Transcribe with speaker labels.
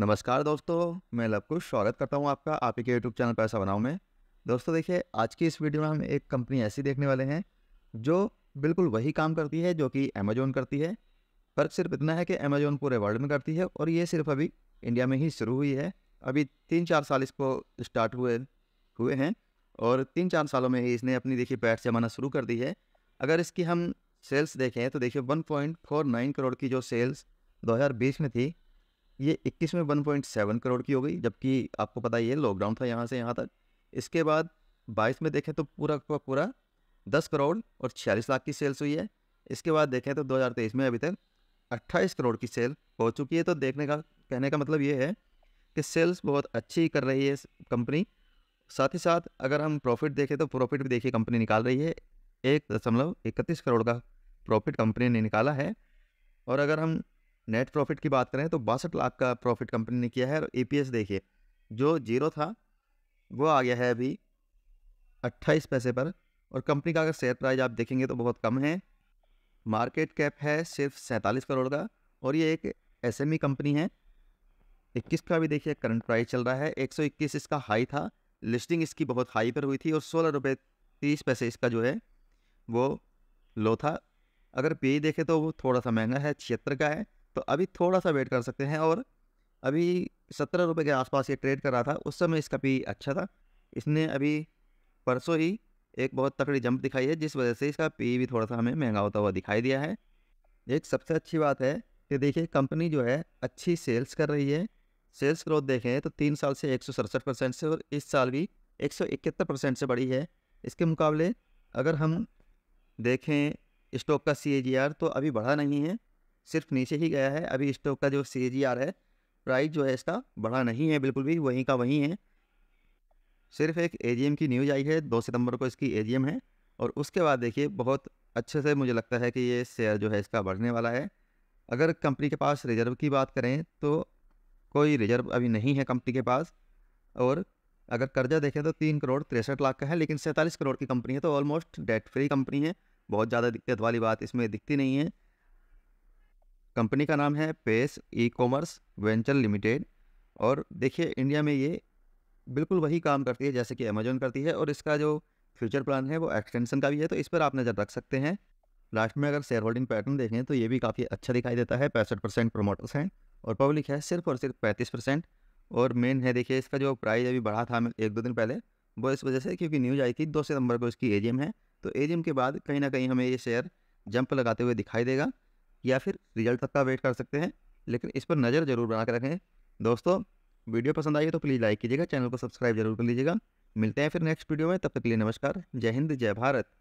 Speaker 1: नमस्कार दोस्तों मैं लवकुश स्वागत करता हूँ आपका आप ही के यूट्यूब चैनल पैसा बनाओ में दोस्तों देखिए आज की इस वीडियो में हम एक कंपनी ऐसी देखने वाले हैं जो बिल्कुल वही काम करती है जो कि अमेजोन करती है फ़र्क सिर्फ इतना है कि अमेजोन पूरे वर्ल्ड में करती है और ये सिर्फ अभी इंडिया में ही शुरू हुई है अभी तीन चार साल इसको स्टार्ट हुए हुए हैं और तीन चार सालों में ही इसने अपनी देखिए पैट जमाना शुरू कर दी है अगर इसकी हम सेल्स देखें तो देखिए 1.49 करोड़ की जो सेल्स 2020 में थी ये इक्कीस में वन पॉइंट सेवन करोड़ की हो गई जबकि आपको पता ये लॉकडाउन था यहाँ से यहाँ तक इसके बाद बाईस में देखें तो पूरा का पूरा दस करोड़ और छियालीस लाख की सेल्स हुई है इसके बाद देखें तो 2023 में अभी तक 28 करोड़ की सेल हो चुकी है तो देखने का कहने का मतलब ये है कि सेल्स बहुत अच्छी कर रही है कंपनी साथ ही साथ अगर हम प्रॉफिट देखें तो प्रॉफिट भी देखिए कंपनी निकाल रही है एक दशमलव इकतीस करोड़ का प्रॉफिट कंपनी ने निकाला है और अगर हम नेट प्रॉफिट की बात करें तो बासठ लाख का प्रॉफिट कंपनी ने किया है और ए देखिए जो जीरो था वो आ गया है अभी अट्ठाईस पैसे पर और कंपनी का अगर शेयर प्राइस आप देखेंगे तो बहुत कम है मार्केट कैप है सिर्फ सैंतालीस करोड़ का और ये एक एसएमई e कंपनी है इक्कीस का भी देखिए करंट प्राइस चल रहा है एक सौ इक्कीस इसका हाई था लिस्टिंग इसकी बहुत हाई पर हुई थी और सोलह रुपये तीस पैसे इसका जो है वो लो था अगर पे e देखें तो वो थोड़ा सा महंगा है छिहत्तर का है तो अभी थोड़ा सा वेट कर सकते हैं और अभी सत्रह रुपये के आसपास ये ट्रेड कर रहा था उस समय इसका पी अच्छा था इसने अभी परसों ही एक बहुत तकड़ी जंप दिखाई है जिस वजह से इसका पी e भी थोड़ा सा हमें महंगा होता हुआ दिखाई दिया है एक सबसे अच्छी बात है कि देखिए कंपनी जो है अच्छी सेल्स कर रही है सेल्स ग्रोथ देखें तो तीन साल से एक परसेंट से और इस साल भी एक परसेंट से बढ़ी है इसके मुकाबले अगर हम देखें स्टॉक का सी तो अभी बढ़ा नहीं है सिर्फ नीचे ही गया है अभी स्टॉक का जो सी है प्राइस जो है इसका बढ़ा नहीं है बिल्कुल भी वहीं का वहीं है सिर्फ एक ए की न्यूज़ आई है दो सितंबर को इसकी ए है और उसके बाद देखिए बहुत अच्छे से मुझे लगता है कि ये शेयर जो है इसका बढ़ने वाला है अगर कंपनी के पास रिजर्व की बात करें तो कोई रिजर्व अभी नहीं है कंपनी के पास और अगर कर्जा देखें तो तीन करोड़ तिरसठ लाख का है लेकिन सैंतालीस करोड़ की कंपनी है तो ऑलमोस्ट डेट फ्री कंपनी है बहुत ज़्यादा दिक्कत वाली बात इसमें दिखती नहीं है कंपनी का नाम है pace E commerce venture limited और देखिए इंडिया में ये बिल्कुल वही काम करती है जैसे कि अमेजोन करती है और इसका जो फ्यूचर प्लान है वो एक्सटेंशन का भी है तो इस पर आप नज़र रख सकते हैं लास्ट में अगर शेयर होल्डिंग पैटर्न देखें तो ये भी काफ़ी अच्छा दिखाई देता है पैंसठ परसेंट प्रोमोटर्स हैं और पब्लिक है सिर्फ और सिर्फ पैंतीस परसेंट और मेन है देखिए इसका जो प्राइस अभी बढ़ा था एक दो दिन पहले वो इस वजह से क्योंकि न्यूज़ आई थी दो सितंबर को इसकी एम है तो एम के बाद कहीं ना कहीं हमें ये शेयर जंप लगाते हुए दिखाई देगा या फिर रिजल्ट तक का वेट कर सकते हैं लेकिन इस पर नज़र जरूर बना के रखें दोस्तों वीडियो पसंद आई तो प्लीज़ लाइक कीजिएगा चैनल को सब्सक्राइब जरूर कर लीजिएगा मिलते हैं फिर नेक्स्ट वीडियो में तब तक के लिए नमस्कार जय हिंद जय भारत